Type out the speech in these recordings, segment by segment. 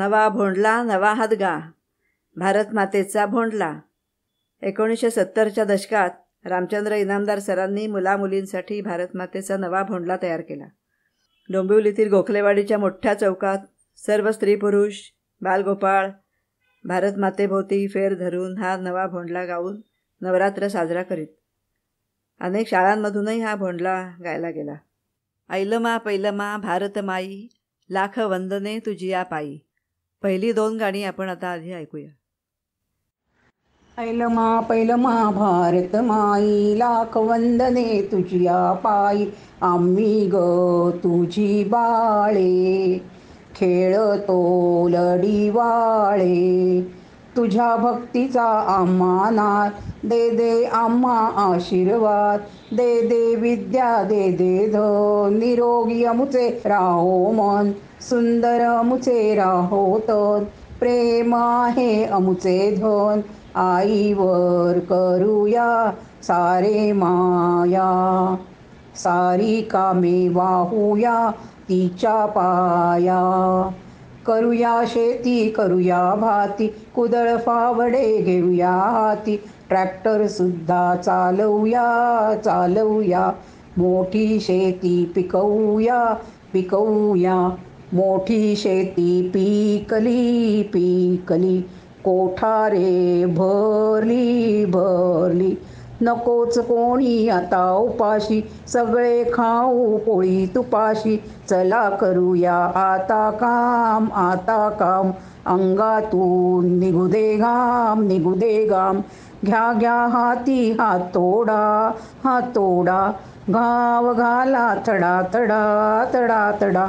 नवा भोंडला नवा हादगा भारतमातेचा भोंडला एकोणीसशे सत्तरच्या दशकात रामचंद्र इनामदार सरांनी मुलामुलींसाठी भारतमातेचा नवा भोंडला तयार केला डोंबिवलीतील गोखलेवाडीच्या मोठ्या चौकात सर्व स्त्री पुरुष बालगोपाळ भारतमातेभोवती फेर धरून हा नवा भोंडला गाऊन नवरात्र साजरा करीत अनेक शाळांमधूनही हा भोंडला गायला गेला ऐलमा पैलमा भारतमाई लाख वंदने तुझी या पायी पहिली दोन गाणी आपण आता आधी ऐकूया मा मा भारत माई लाख वंदने तुझी पायी आम्ही ग तुझी बाळे खेळतो लडी वाळे तुझ्या भक्तीचा आम्हा दे दे आम्मा आशीर्वाद दे दे विद्या दे दे धन निरोगी अमुचे राहो मन सुंदर अमुचे राहो तन प्रेम आहे अमुचे धन आईवर करूया सारे माया सारी कामे वाहूया तिच्या पाया करूया शेती करूया भाती कुदळ फावडे घेऊया हाती ट्रॅक्टरसुद्धा चालवूया चालवूया मोठी शेती पिकवूया पिकवूया मोठी शेती पिकली पिकली कोठारे भरली भरली नकोच कोणी आता उपाशी सगळे खाऊ पोळी तुपाशी चला करूया आता काम आता काम अंगातून निघू दे घाम निघू दे घाम घ्या घ्या हाती हातोडा तोडा, गाव घाला तडा तडा तडा तडा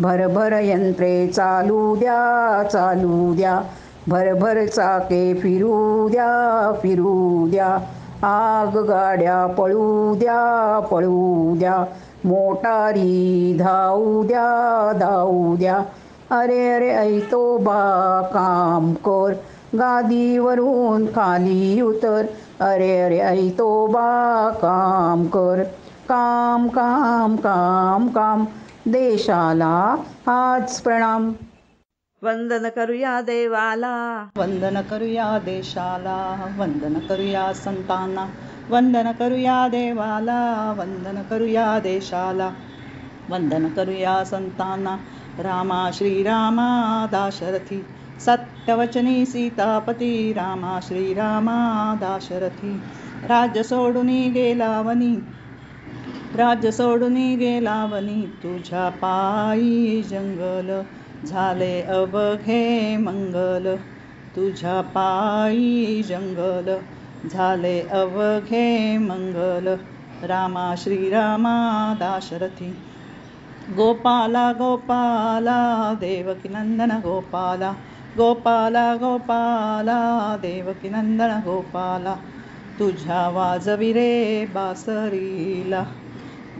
भरभर यंत्रे चालू द्या चालू द्या भरभर चाके फिरू द्या फिरू द्या आग गाड्या पळू द्या पळू द्या मोटारी धावू द्या धावू द्या अरे अरे ऐ तो बा काम कर गादीवरून खाली उतर अरे अरे आई तो बा काम कर काम काम काम काम देशाला आज प्रणाम वंदन करूया देवाला वंदन करूया देशाला वंदन करूया संताना वंदन करूया देवाला वंदन करूया देशाला वंदन करूया संतांना रामा श्रीरामा दाशरथी सत्यवचनी सीतापती रामा श्रीरामा दाशरथी राज्य सोडूनी गेला वनी राज्य सोडूनी गेला तुझ्या पायी जंगल झाले अवघे मंगल तुझ्या पायी जंगल झाले अवघे मंगल रामा श्रीरामा दाशरथी गोपाला गोपाला देवकीनंदन गोपाला गोपाला गोपाला नंदन गोपाला तुझ्या वाजविरे बासरीला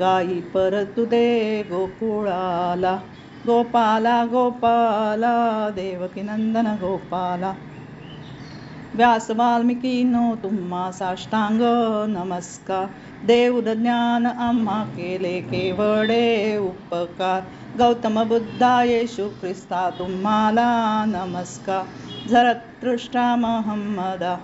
गाई परतु दे गोकुळाला गोपाला गोपाला नंदन गोपाला नो तुम्मा साष्टाङ्ग नमस्कार देवदज्ञान अम्मा केले केवडे उपकार गौतमबुद्धायेषु कृता तु तुम्माला नमस्का जरत्तुष्टा महम्मदा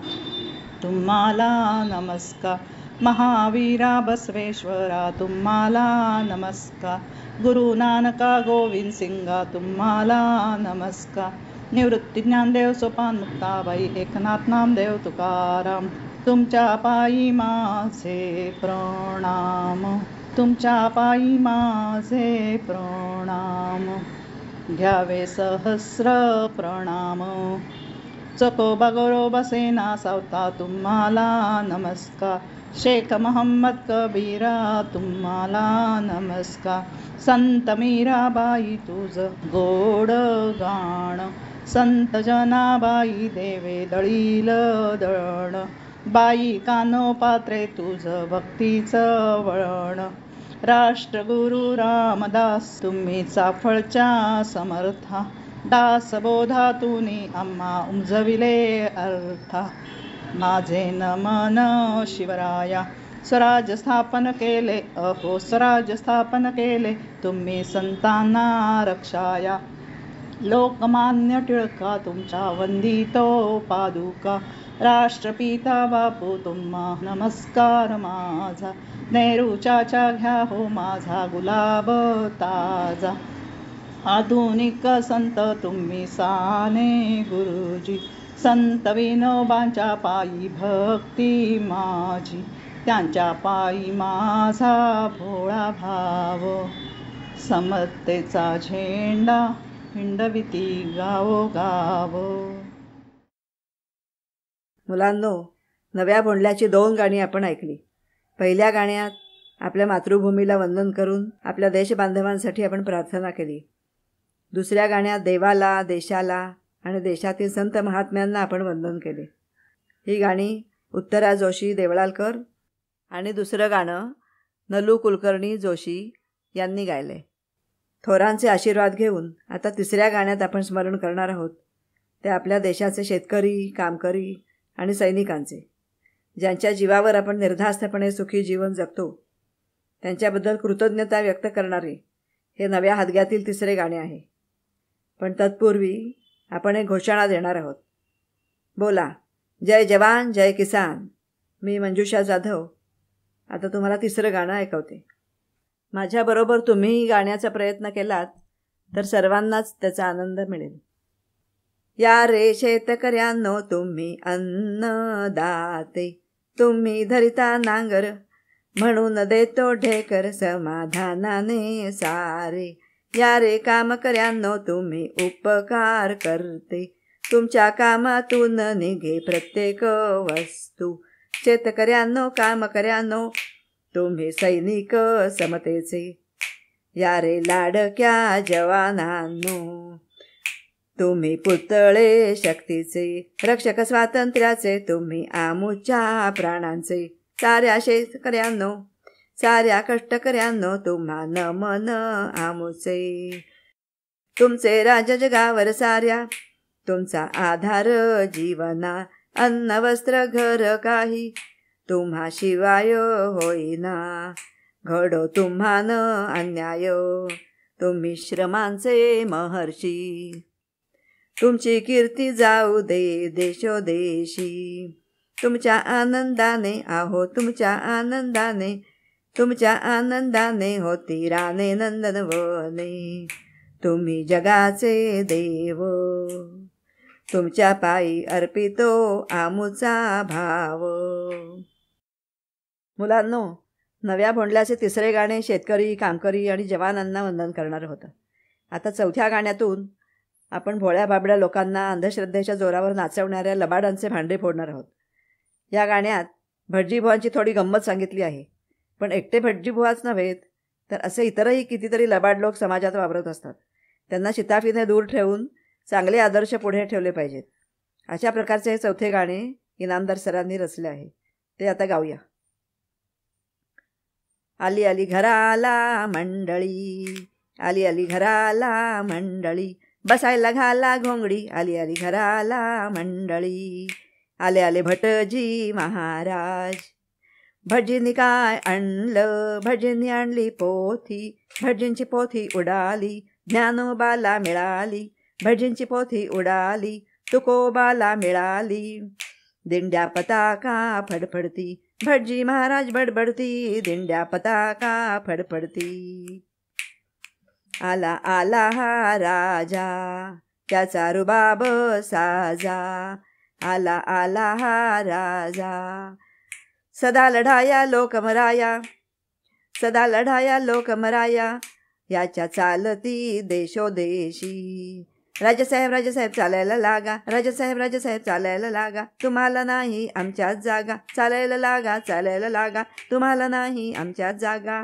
तुम्माला नमस्कार महावीरा बसवेश्वरा तुम्माला नमस्कार गुरुनानका गोविन्दसिंहः तु तुम्माला नमस्कार निवृत्ती ज्ञानदेव सोपान मुक्ताबाई एकनाथ नामदेव तुकाराम तुमच्या पायी माझे प्रणाम तुमच्या पायी माझे प्रणाम घ्यावे सहस्र प्रणाम चकोबा बसेना सावता तुम्हाला नमस्कार शेख मोहम्मद कबीरा तुम्हाला नमस्कार संत मीराबाई तुझं गोड गाण संत जना बाई देवे दळील दळण बाई कानो पात्रे तुझ भक्तीच वळण राष्ट्रगुरु रामदास तुम्ही चाफळच्या समर्था दास बोधा तुनी अम्मा उमजविले अर्था माझे नमन शिवराया स्वराज स्थापन केले अहो स्वराज स्थापन केले तुम्ही संतांना रक्षाया लोकमान्य टिळका तुमच्या वंदितो पादुका राष्ट्रपिता बापू तुम्हा नमस्कार माझा चाचा घ्या हो माझा गुलाब ताजा आधुनिक संत तुम्ही साने गुरुजी संत विनोबांच्या पायी भक्ती माझी त्यांच्या पायी माझा भोळा भाव समतेचा झेंडा हिंडविती गावो गाव मुलांनो नव्या भोंडल्याची दोन गाणी आपण ऐकली पहिल्या गाण्यात आपल्या मातृभूमीला वंदन करून आपल्या देशबांधवांसाठी आपण प्रार्थना केली दुसऱ्या गाण्यात देवाला देशाला आणि देशातील संत महात्म्यांना आपण वंदन केले ही गाणी उत्तरा जोशी देवळालकर आणि दुसरं गाणं नलू कुलकर्णी जोशी यांनी गायले थोरांचे आशीर्वाद घेऊन आता तिसऱ्या गाण्यात आपण स्मरण करणार आहोत ते आपल्या देशाचे शेतकरी कामकरी आणि सैनिकांचे ज्यांच्या जीवावर आपण निर्धास्तपणे सुखी जीवन जगतो त्यांच्याबद्दल कृतज्ञता व्यक्त करणारे हे नव्या हदग्यातील तिसरे गाणे आहे पण तत्पूर्वी आपण एक घोषणा देणार आहोत बोला जय जवान जय किसान मी मंजुषा जाधव आता तुम्हाला तिसरं गाणं ऐकवते माझ्याबरोबर तुम्ही गाण्याचा प्रयत्न केलात तर सर्वांनाच त्याचा आनंद मिळेल या रे शेतकऱ्यांनो तुम्ही अन्नदाते तुम्ही धरिता नांगर म्हणून देतो ढेकर समाधानाने सारे या रे कामकऱ्यांनो तुम्ही उपकार करते तुमच्या कामातून निघे प्रत्येक वस्तू शेतकऱ्यांनो कामकऱ्यांनो तुम्ही सैनिक समतेचे या रे लाडक्या जवानांनो तुम्ही पुतळे शक्तीचे रक्षक स्वातंत्र्याचे तुम्ही आमुच्या प्राणांचे साऱ्या शेतकऱ्यांनो साऱ्या कष्टकऱ्यांनो तुम्हा मन आमुचे. तुमचे राज जगावर साऱ्या तुमचा आधार जीवना अन्न वस्त्र घर काही तुम्हा शिवाय होईना घडो तुम्हान अन्याय तुम्ही श्रमांचे महर्षी तुमची कीर्ती जाऊ दे देशो देशी, तुमच्या आनंदाने आहो तुमच्या आनंदाने तुमच्या आनंदाने होती राणे वने, तुम्ही जगाचे देव तुमच्या पायी अर्पितो आमुचा भाव मुलांनो नव्या भोंडल्याचे तिसरे गाणे शेतकरी कामकरी आणि जवानांना वंदन करणारं होतं आता चौथ्या गाण्यातून आपण भोळ्या बाबड्या लोकांना अंधश्रद्धेच्या जोरावर नाचवणाऱ्या लबाडांचे भांडे फोडणार आहोत या गाण्यात भटजीभुआांची थोडी गंमत सांगितली आहे पण एकटे भटजीभुआच नव्हेत तर असे इतरही कितीतरी लबाड लोक समाजात वावरत असतात त्यांना शिताफीने दूर ठेवून चांगले आदर्श पुढे ठेवले पाहिजेत अशा प्रकारचे हे चौथे गाणे इनामदार सरांनी रचले आहे ते आता गाऊया आली आली घराला मंडळी आली आली घराला मंडळी बसायला घाला घोंगडी आली आली घराला मंडळी आले आले भटजी महाराज भटजींनी काय आणलं भटजींनी आणली पोथी भटजींची पोथी उडाली ज्ञानोबाला मिळाली भटजींची पोथी उडाली तुकोबाला मिळाली दिंड्या पताका फडफडती भटजी महाराज बडबडती दिंड्या पताका फडफडती आला आला हा राजा त्याचा रुबाब साजा आला आला हा राजा सदा लढाया लोकमराया सदा लढाया लोकमराया याच्या चालती देशोदेशी राजासाहेब राजासाहेब चालायला लागा राजासाहेब राजासाहेब चालायला लागा तुम्हाला नाही आमच्याच जागा चालायला लागा चालायला लागा तुम्हाला नाही आमच्याच जागा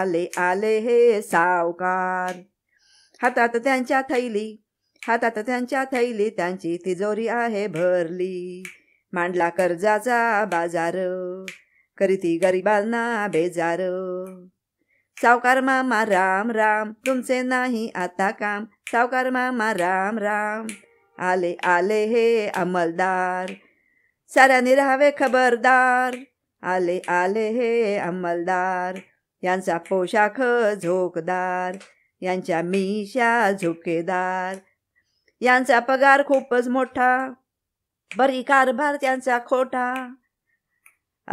आले आले हे सावकार हातात त्यांच्या थैली हातात त्यांच्या थैली त्यांची तिजोरी आहे भरली मांडला कर्जाचा बाजार करीती गरिबांना बेजार सावकार मामा राम राम तुमचे नाही आता काम सावकार मामा राम राम आले आले हे अंमलदार साऱ्यांनी राहावे खबरदार आले आले हे अमलदार, यांचा पोशाख झोकदार यांच्या मीशा झोकेदार यांचा पगार खूपच मोठा बरी कारभार त्यांचा खोटा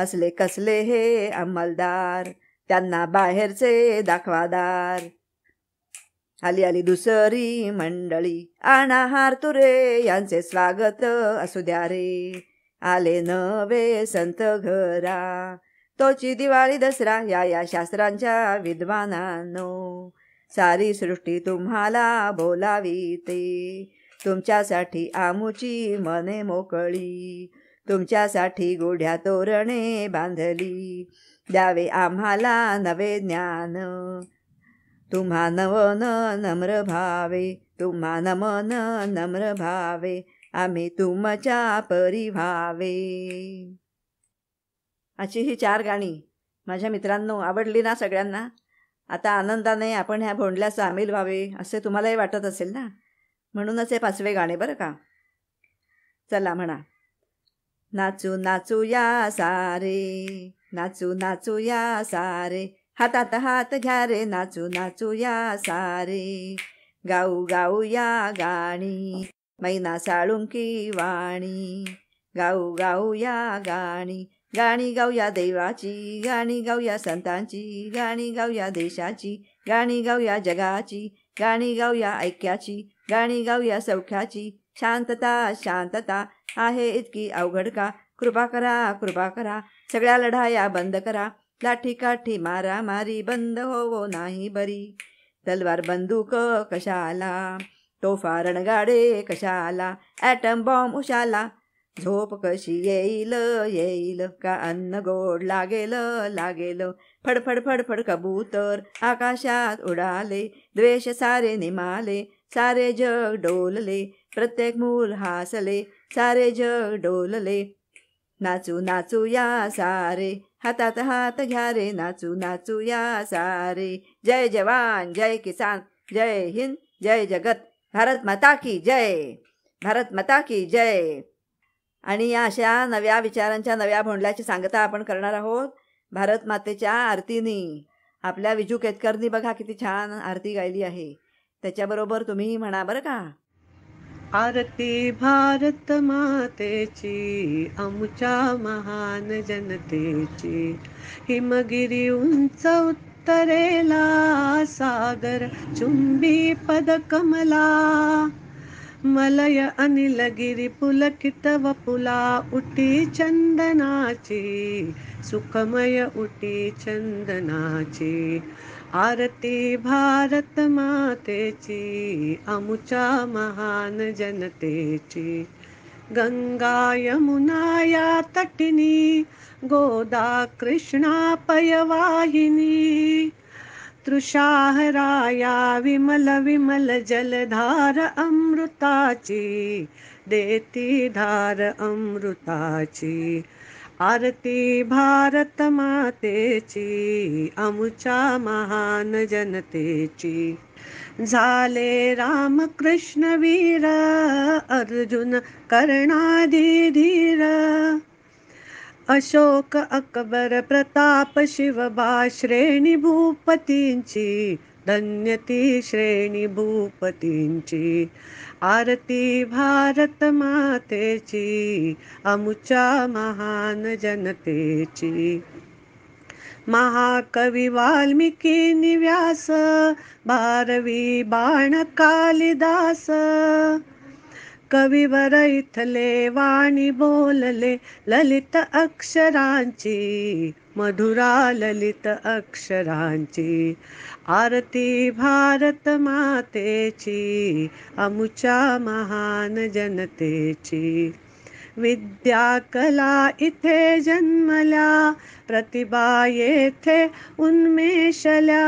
असले कसले हे अंमलदार त्यांना बाहेरचे दाखवादार आली आली दुसरी मंडळी हार तुरे यांचे स्वागत असू द्या रे आले नवे संत घरा तोची दिवाळी दसरा या या शास्त्रांच्या विद्वानानो सारी सृष्टी तुम्हाला बोलावी ते तुमच्यासाठी आमुची मने मोकळी तुमच्यासाठी गोढ्या तोरणे बांधली द्यावे आम्हाला नवे ज्ञान तुम्हा नवन नम्र भावे तुम्हा नमन नम्र भावे आम्ही तुमच्या परी भावे अशी ही चार गाणी माझ्या मित्रांनो आवडली ना सगळ्यांना आता आनंदाने आपण ह्या भोंडल्या सामील व्हावे असे तुम्हालाही वाटत असेल ना म्हणूनच हे पाचवे गाणे बरं का चला म्हणा नाचू नाचू या सारे नाचू नाचू या सारे हातात हात घ्या रे नाचू नाचू या सारे गाऊ गाऊ या गाणी मैना साळुंकी वाणी गाऊ गाऊ या गाणी गाणी गाऊया देवाची गाणी गाऊया संतांची गाणी गाऊया देशाची गाणी गाऊया जगाची गाणी गाऊया ऐक्याची गाणी गाऊया सौख्याची शांतता शांतता आहे इतकी अवघड का कृपा करा कृपा करा सगळ्या लढाया बंद करा लाठी काठी मारा मारी बंद होवो नाही बरी तलवार बंदूक कशा कशाला तोफा रणगाडे आला ॲटम बॉम्ब उशाला झोप कशी येईल येईल का अन्न गोड लागेल लागेल फडफड फडफड कबूतर आकाशात उडाले द्वेष सारे निमाले सारे जग डोलले प्रत्येक मूल हासले सारे जग डोलले नाचू नाचू या सारे हातात हात घ्या रे नाचू नाचू या सारे जय जवान जय किसान जय हिंद जय जगत भारत माता की जय भारत माता की जय आणि या अशा नव्या विचारांच्या नव्या भोंडल्याची सांगता आपण करणार आहोत भारत मातेच्या आरतीनी आपल्या विजू केतकरनी बघा किती छान आरती गायली आहे त्याच्याबरोबर तुम्ही म्हणा बरं का आरती भारत मातेची आमच्या महान जनतेची हिमगिरी उंच उत्तरेला सागर चुंबी कमला। मलय अनिलगिरी पुलकित वपुला उटी चंदनाची सुखमय उटी चंदनाची आरती भारत मातेची अमुचा महान जनतेची गंगा यमुना तटिनी गोदा कृष्णापय वाहिनी राया विमल विमल जलधार अमृताची देती धार अमृताची आरती भारत मातेची अमुचा महान जनतेची झाले रामकृष्ण वीर अर्जुन कर्णाधी धीरा अशोक अकबर प्रताप शिवबा श्रेणी भूपतींची धन्यती श्रेणी भूपतींची आरती भारत मातेची अमुच्या महान जनतेची महाकवी वाल्मिकी व्यास बारवी बाण कालिदास कविवर इथले वाणी बोलले ललित अक्षरांची मधुरा ललित अक्षरांची आरती भारत मातेची अमुचा महान जनतेची विद्या कला इथे जन्मल्या प्रतिभा येथे उन्मेषल्या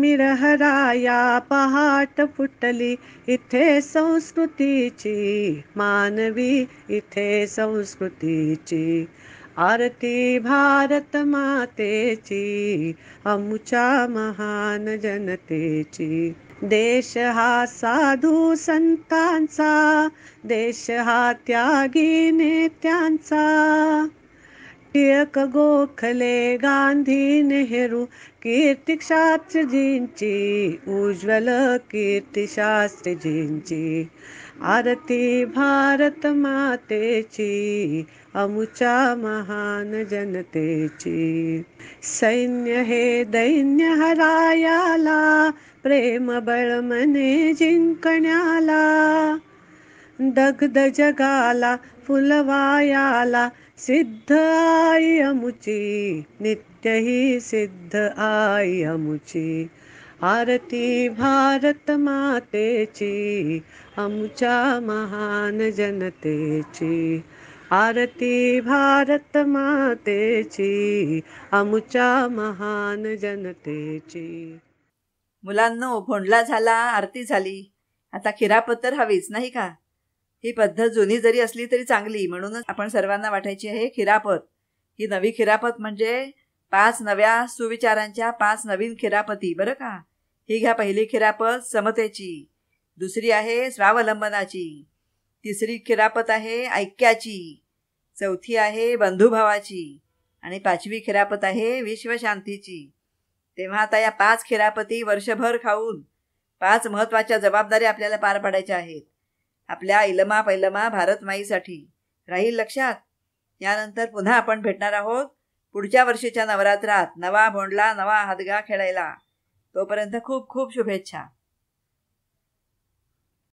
मिरहराया पहाट फुटली इथे संस्कृतीची मानवी इथे संस्कृतीची आरती भारत मातेची अमुच्या महान जनतेची देश हा साधू संतांचा देश हा त्यागी नेत्यांचा टिळक गोखले गांधी नेहरू कीर्तिशास्त्रजींची उज्ज्वल कीर्तिशास्त्रजींची आरती भारत मातेची अमुचा महान जनतेची सैन्य हे दैन्य हरायाला प्रेम बळ मने जिंकण्याला दगद जगाला फुलवायाला सिद्ध आई अमुची नित्य ही सिद्ध आई अमुची आरती भारत मातेची अमुचा महान जनतेची आरती भारत मातेची अमुचा महान जनतेची मुलांनो भोंडला झाला आरती झाली आता खिरापत्र हवीच नाही का ही पद्धत जुनी जरी असली तरी चांगली म्हणूनच आपण सर्वांना वाटायची आहे खिरापत ही नवी खिरापत म्हणजे पाच नव्या सुविचारांच्या पाच नवीन खिरापती बरं का ही घ्या पहिली खिरापत समतेची दुसरी आहे स्वावलंबनाची तिसरी खिरापत आहे ऐक्याची चौथी आहे बंधुभावाची आणि पाचवी खिरापत आहे विश्वशांतीची तेव्हा आता या पाच खिरापती वर्षभर खाऊन पाच महत्त्वाच्या जबाबदारी आपल्याला पार पाडायच्या आहेत आपल्या इलमा पैलमा भारत माईसाठी राहील लक्षात यानंतर पुन्हा आपण भेटणार आहोत पुढच्या वर्षीच्या नवरात्रात नवा भोंडला नवा हदगा खेळायला तोपर्यंत खूप खूप शुभेच्छा